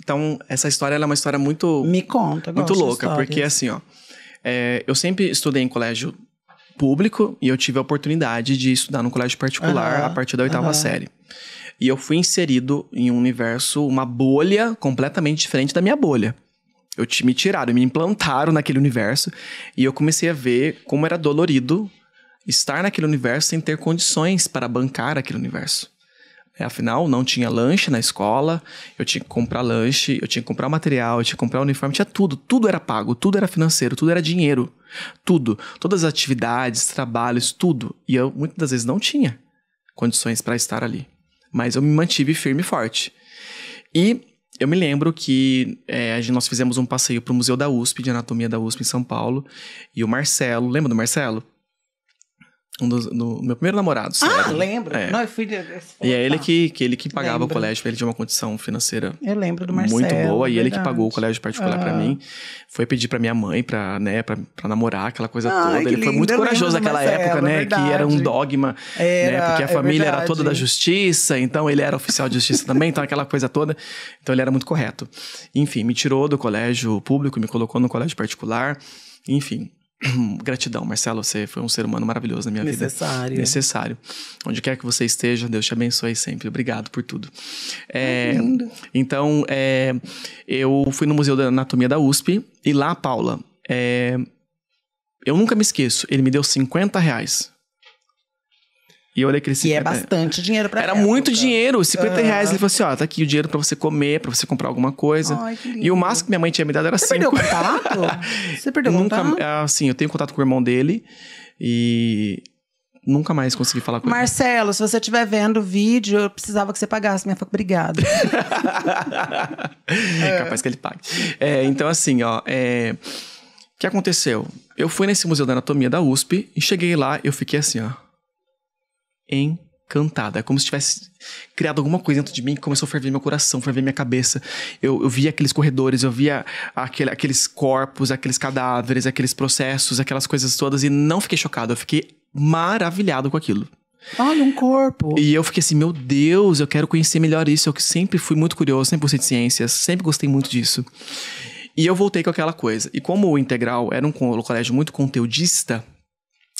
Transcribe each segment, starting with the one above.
Então, essa história é uma história muito. Me conta, Muito louca, porque assim, ó. É, eu sempre estudei em colégio público e eu tive a oportunidade de estudar num colégio particular uhum, a partir da oitava uhum. série. E eu fui inserido em um universo, uma bolha completamente diferente da minha bolha. Eu te, me tiraram, me implantaram naquele universo e eu comecei a ver como era dolorido estar naquele universo sem ter condições para bancar aquele universo. É, afinal, não tinha lanche na escola, eu tinha que comprar lanche, eu tinha que comprar material, eu tinha que comprar uniforme, tinha tudo. Tudo era pago, tudo era financeiro, tudo era dinheiro. Tudo. Todas as atividades, trabalhos, tudo. E eu muitas das vezes não tinha condições para estar ali. Mas eu me mantive firme e forte. E eu me lembro que é, nós fizemos um passeio para o Museu da USP, de Anatomia da USP em São Paulo. E o Marcelo, lembra do Marcelo? Um dos, do meu primeiro namorado, Ah, lembro. É. Não, eu fui... e é ele que, que, ele que pagava lembro. o colégio, ele tinha uma condição financeira eu lembro do Marcelo, muito boa. E ele que pagou o colégio particular ah. para mim. Foi pedir para minha mãe, pra, né, para namorar, aquela coisa toda. Ele lindo. foi muito corajoso naquela época, né? Verdade. Que era um dogma, né, era, né? Porque a é família é era toda da justiça, então ele era oficial de justiça também, então aquela coisa toda. Então ele era muito correto. Enfim, me tirou do colégio público, me colocou no colégio particular. Enfim, Gratidão, Marcelo, você foi um ser humano maravilhoso na minha Necessário. vida. Necessário. Necessário. Onde quer que você esteja, Deus te abençoe sempre. Obrigado por tudo. É, lindo. Então, é, eu fui no Museu da Anatomia da USP e lá, Paula, é, eu nunca me esqueço, ele me deu 50 reais e eu olhei aquele 50... Que é bastante dinheiro pra Era época. muito dinheiro, 50 uhum. reais. Ele falou assim, ó, tá aqui o dinheiro pra você comer, pra você comprar alguma coisa. Ai, e o máximo que minha mãe tinha me dado era 5. Você cinco. perdeu o contato? você perdeu o contato? assim, eu tenho contato com o irmão dele e... Nunca mais consegui falar com Marcelo, ele. Marcelo, se você estiver vendo o vídeo, eu precisava que você pagasse. Minha faca, obrigada. é. Capaz que ele pague. É, então, assim, ó... É... O que aconteceu? Eu fui nesse Museu da Anatomia da USP e cheguei lá, eu fiquei assim, ó encantada. É como se tivesse criado alguma coisa dentro de mim que começou a ferver meu coração, ferver minha cabeça. Eu, eu via aqueles corredores, eu via aquele, aqueles corpos, aqueles cadáveres, aqueles processos, aquelas coisas todas, e não fiquei chocado, eu fiquei maravilhado com aquilo. Olha, um corpo. E eu fiquei assim, meu Deus, eu quero conhecer melhor isso. Eu sempre fui muito curioso, sempre gostei de ciências, sempre gostei muito disso. E eu voltei com aquela coisa. E como o Integral era um colégio muito conteudista,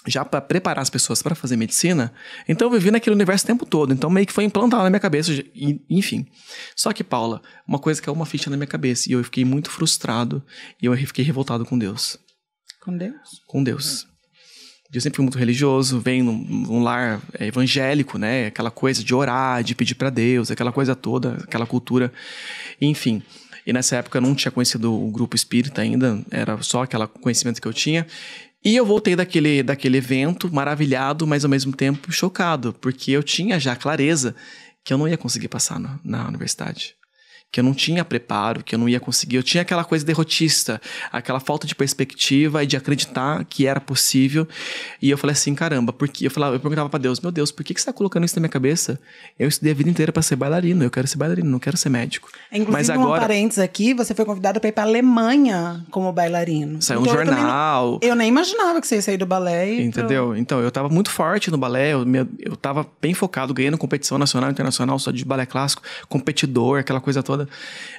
já para preparar as pessoas para fazer medicina, então eu vivi naquele universo o tempo todo. Então meio que foi implantado na minha cabeça, enfim. Só que, Paula, uma coisa que é uma ficha na minha cabeça, e eu fiquei muito frustrado, e eu fiquei revoltado com Deus. Com Deus? Com Deus. É. Eu sempre fui muito religioso, venho num, num lar é, evangélico, né? Aquela coisa de orar, de pedir para Deus, aquela coisa toda, aquela cultura, enfim. E nessa época eu não tinha conhecido o grupo espírita ainda, era só aquele conhecimento que eu tinha. E eu voltei daquele, daquele evento maravilhado, mas ao mesmo tempo chocado, porque eu tinha já clareza que eu não ia conseguir passar no, na universidade que eu não tinha preparo, que eu não ia conseguir. Eu tinha aquela coisa derrotista, aquela falta de perspectiva e de acreditar que era possível. E eu falei assim, caramba, porque eu falava, eu perguntava para Deus, meu Deus, por que, que você tá colocando isso na minha cabeça? Eu estudei a vida inteira para ser bailarino, eu quero ser bailarino, não quero ser médico. Inclusive, Mas agora, um parentes aqui, você foi convidado para ir para Alemanha como bailarino. Saiu então, um jornal. Eu, eu, nem imaginava que você ia sair do balé. Entendeu? Pro... Então, eu tava muito forte no balé, eu, eu tava bem focado, ganhando competição nacional, internacional, só de balé clássico, competidor, aquela coisa toda.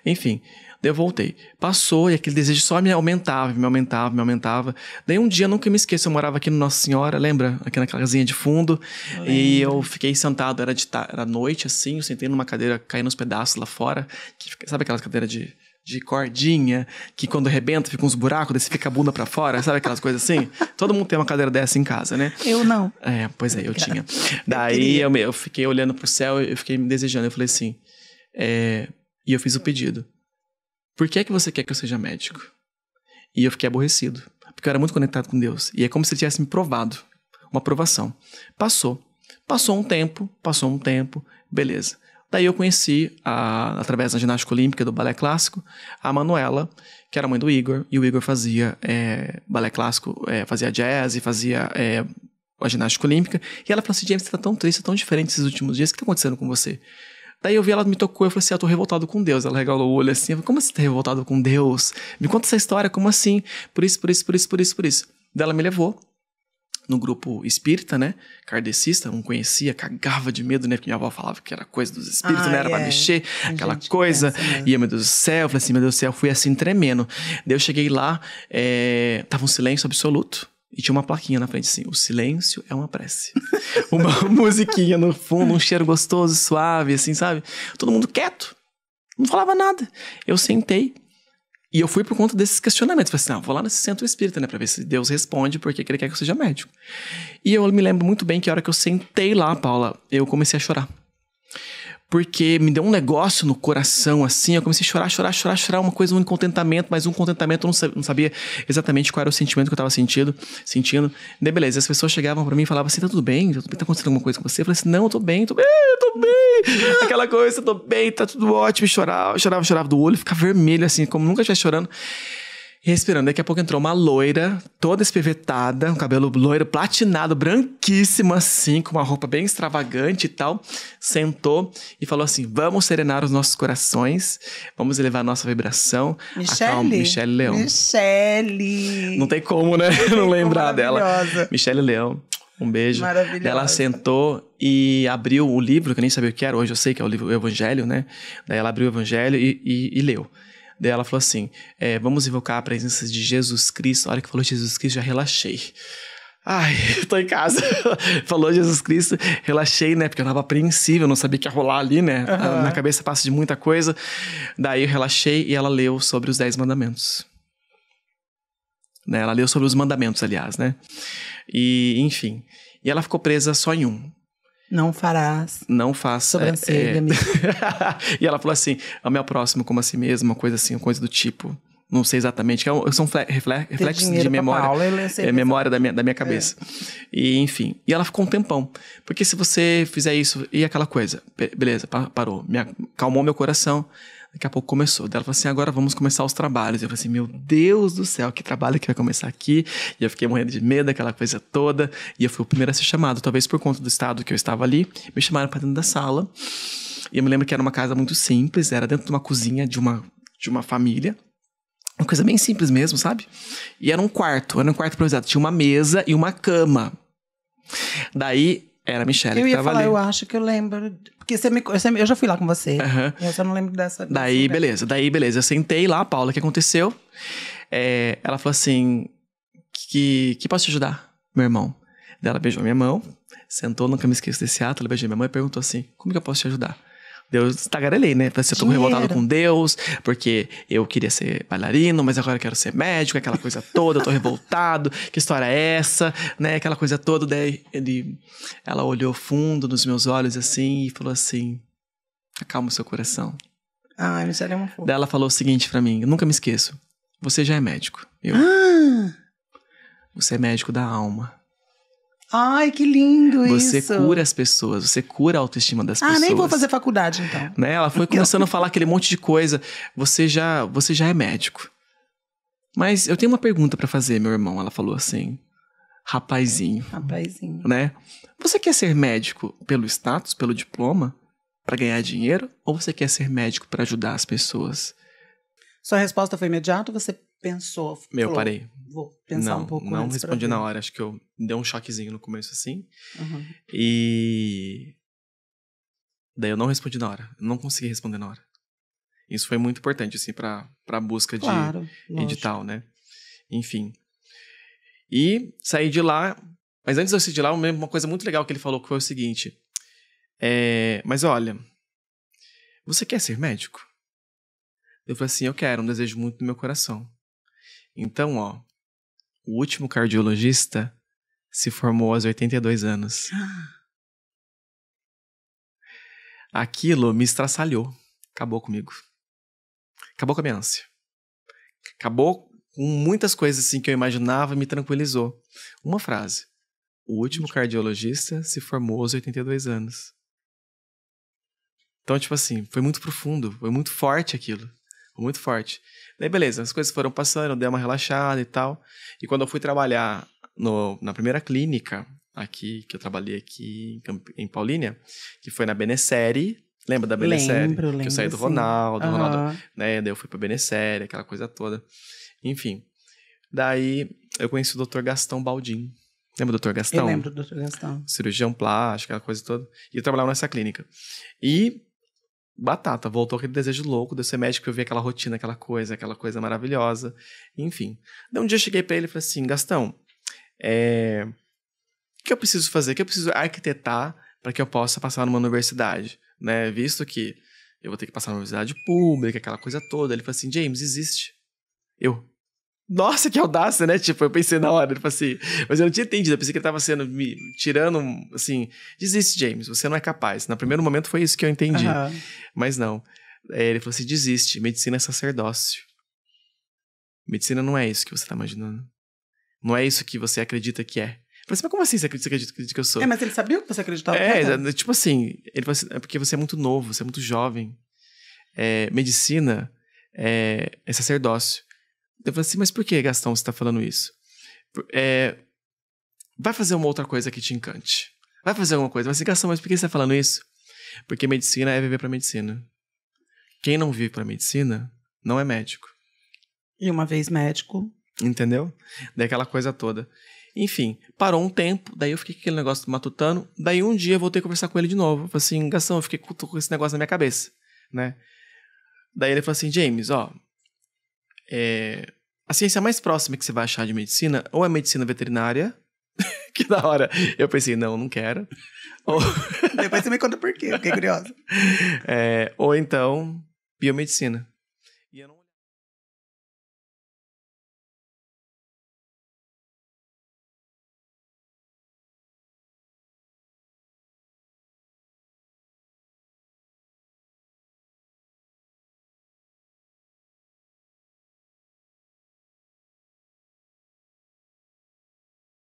Enfim, daí eu voltei. Passou e aquele desejo só me aumentava, me aumentava, me aumentava. Daí um dia, nunca me esqueço, eu morava aqui no Nossa Senhora, lembra? Aqui naquela casinha de fundo. E eu fiquei sentado, era, de era noite assim, eu sentei numa cadeira, caindo uns pedaços lá fora. Que, sabe aquelas cadeiras de de cordinha, que quando rebenta fica uns buracos, daí você fica a bunda pra fora, sabe aquelas coisas assim? Todo mundo tem uma cadeira dessa em casa, né? Eu não. É, pois é, eu tinha. Daí eu, eu, fiquei olhando pro céu, eu fiquei me desejando, eu falei assim, é, e eu fiz o pedido. Por que é que você quer que eu seja médico? E eu fiquei aborrecido, porque eu era muito conectado com Deus. E é como se ele tivesse me provado. Uma aprovação. Passou. Passou um tempo, passou um tempo, beleza. Daí eu conheci, a, através da ginástica olímpica do balé clássico, a Manuela, que era mãe do Igor, e o Igor fazia é, balé clássico, é, fazia jazz e fazia é, a ginástica olímpica. E ela falou assim: James, você tá tão triste, tá tão diferente esses últimos dias, o que tá acontecendo com você? Daí eu vi ela me tocou, eu falei assim: ah, eu tô revoltado com Deus. Ela regalou o olho assim: falei, como você tá revoltado com Deus? Me conta essa história, como assim? Por isso, por isso, por isso, por isso, por isso. Daí ela me levou no grupo espírita, né? Kardecista, não conhecia, cagava de medo, né? Porque minha avó falava que era coisa dos espíritos, ah, né? Era yeah. pra é. mexer, aquela coisa. E eu, meu Deus do céu, eu falei assim, meu Deus do céu, fui assim tremendo. Daí eu cheguei lá, é... tava um silêncio absoluto. E tinha uma plaquinha na frente assim: o silêncio é uma prece. uma musiquinha no fundo, um cheiro gostoso, suave, assim, sabe? Todo mundo quieto. Não falava nada. Eu sentei e eu fui por conta desses questionamentos. Falei assim: ah, vou lá nesse centro espírita, né, pra ver se Deus responde porque ele quer que eu seja médico. E eu me lembro muito bem que a hora que eu sentei lá, Paula, eu comecei a chorar porque me deu um negócio no coração, assim. Eu comecei a chorar, chorar, chorar, chorar, uma coisa, um contentamento, mas um contentamento eu não sabia, exatamente qual era o sentimento que eu estava sentindo. sentindo. Daí, beleza, as pessoas chegavam para mim e falavam assim: tá, tá tudo bem? Tá acontecendo alguma coisa com você? Eu falei assim: não, eu tô bem, tô bem, tô bem. Aquela coisa, tô bem, tá tudo ótimo. chorava, chorava, chorava do olho, ficava vermelho, assim, como nunca estivesse chorando respirando. Daqui a pouco entrou uma loira, toda espivetada, um cabelo loiro platinado, branquíssimo assim, com uma roupa bem extravagante e tal. Sentou e falou assim: Vamos serenar os nossos corações, vamos elevar a nossa vibração. Michelle? Calma, Michelle Leão. Michelle! Não tem como, né? Não lembrar dela. Michelle Leão. Um beijo. Maravilhosa. Ela sentou e abriu o livro, que eu nem sabia o que era, hoje eu sei que é o livro o Evangelho, né? Daí ela abriu o Evangelho e, e, e leu. Daí ela falou assim: é, vamos invocar a presença de Jesus Cristo. Olha que falou Jesus Cristo, já relaxei. Ai, tô em casa. Falou Jesus Cristo, relaxei, né? Porque eu tava apreensível, eu não sabia o que ia rolar ali, né? Uhum. Na cabeça passa de muita coisa. Daí eu relaxei e ela leu sobre os Dez Mandamentos. Né? Ela leu sobre os mandamentos, aliás, né? E, enfim. E ela ficou presa só em um. Não farás. Não faça. É, sobrancelha, é, é. E ela falou assim: ame ao próximo como a si mesma, coisa assim, uma coisa do tipo. Não sei exatamente, que é, são reflexos de memória. Paula, é memória da minha, da minha é. cabeça. E, enfim. E ela ficou um tempão. Porque se você fizer isso e aquela coisa, beleza, parou. Me acalmou meu coração. Daqui a pouco começou. ela falou assim: agora vamos começar os trabalhos. Eu falei assim: meu Deus do céu, que trabalho que vai começar aqui? E eu fiquei morrendo de medo, aquela coisa toda. E eu fui o primeiro a ser chamado, talvez por conta do estado que eu estava ali. Me chamaram para dentro da sala. E eu me lembro que era uma casa muito simples, era dentro de uma cozinha de uma, de uma família. Uma coisa bem simples mesmo, sabe? E era um quarto, era um quarto improvisado. Tinha uma mesa e uma cama. Daí era a Michelle eu que ia tava falar, ali. Eu acho que eu lembro. Porque você me, você, eu já fui lá com você. Uhum. Eu só não lembro dessa. Daí, dessa. beleza. Daí, beleza. Eu sentei lá, Paula, o que aconteceu? É, ela falou assim: que, que posso te ajudar, meu irmão? Daí ela beijou minha mão, sentou, nunca me esqueço desse ato. Ela beijou minha mão e perguntou assim: como que eu posso te ajudar? Deus tagarelei, tá né? Você assim, eu tô revoltado com Deus, porque eu queria ser bailarino, mas agora eu quero ser médico, aquela coisa toda, eu tô revoltado, que história é essa, né? Aquela coisa toda. Daí ele, ela olhou fundo nos meus olhos assim e falou assim: acalma o seu coração. Ai, Michelle é uma fofa. Daí ela falou o seguinte para mim: nunca me esqueço, você já é médico. Eu. Ah. Você é médico da alma. Ai, que lindo você isso. Você cura as pessoas, você cura a autoestima das ah, pessoas. Ah, nem vou fazer faculdade então. Né? Ela foi começando a falar aquele monte de coisa. Você já, você já é médico. Mas eu tenho uma pergunta para fazer, meu irmão. Ela falou assim: "Rapazinho". Rapazinho. Né? Você quer ser médico pelo status, pelo diploma, para ganhar dinheiro ou você quer ser médico para ajudar as pessoas? Sua resposta foi imediata ou você pensou? Meu, parei. Vou pensar não, um pouco Não respondi na hora, acho que eu dei um choquezinho no começo assim. Uhum. E. Daí eu não respondi na hora. Não consegui responder na hora. Isso foi muito importante, assim, pra, pra busca de edital, né? Enfim. E saí de lá. Mas antes de eu sair de lá, uma coisa muito legal que ele falou que foi o seguinte. É, mas olha, você quer ser médico? Eu falei assim, eu quero, um desejo muito no meu coração. Então, ó, o último cardiologista se formou aos 82 anos. Aquilo me estraçalhou. Acabou comigo. Acabou com a minha ânsia. Acabou com muitas coisas assim que eu imaginava e me tranquilizou. Uma frase. O último cardiologista se formou aos 82 anos. Então, tipo assim, foi muito profundo, foi muito forte aquilo muito forte. Daí, beleza, as coisas foram passando, eu dei uma relaxada e tal. E quando eu fui trabalhar no, na primeira clínica aqui, que eu trabalhei aqui em, em Paulínia, que foi na Benessere. Lembra da Benessere? Lembro, lembro. Que eu saí do Ronaldo, uhum. Ronaldo, né? Daí eu fui pra Benessere, aquela coisa toda. Enfim. Daí eu conheci o Dr. Gastão Baldin. Lembra do Dr. Gastão? Eu lembro do Dr. Gastão. Cirurgião plástico, aquela coisa toda. E eu trabalhava nessa clínica. E batata, voltou aquele desejo louco de eu ser médico, eu vi aquela rotina, aquela coisa, aquela coisa maravilhosa, enfim. Então, um dia eu cheguei para ele e falei assim, Gastão, é... o que eu preciso fazer, o que eu preciso arquitetar para que eu possa passar numa universidade, né? Visto que eu vou ter que passar numa universidade pública, aquela coisa toda. Ele falou assim, James, existe. Eu, nossa, que audácia, né? Tipo, eu pensei na hora, tipo assim. Mas eu não tinha entendido, eu pensei que ele tava sendo me tirando, assim. Desiste, James, você não é capaz. No primeiro momento foi isso que eu entendi. Uhum. Mas não. É, ele falou assim: desiste, medicina é sacerdócio. Medicina não é isso que você tá imaginando. Não é isso que você acredita que é. Eu falei assim, mas como assim você acredita, você acredita, que eu sou? É, mas ele sabia que você acreditava. É, é tipo assim, ele falou assim, é porque você é muito novo, você é muito jovem. É, medicina é, é sacerdócio. Eu falei assim, mas por que, Gastão, você está falando isso? É, vai fazer uma outra coisa que te encante. Vai fazer alguma coisa. Mas, assim, Gastão, mas por que você está falando isso? Porque medicina é viver para medicina. Quem não vive para medicina não é médico. E uma vez médico. Entendeu? Daquela coisa toda. Enfim, parou um tempo, daí eu fiquei com aquele negócio matutano. Daí um dia eu voltei a conversar com ele de novo. Eu falei assim, Gastão, eu fiquei com esse negócio na minha cabeça, né? Daí ele falou assim, James, ó, é, a ciência mais próxima que você vai achar de medicina ou é medicina veterinária, que na hora eu pensei, não, não quero. Ou... Depois você me conta por quê, fiquei curiosa. É, ou então, biomedicina.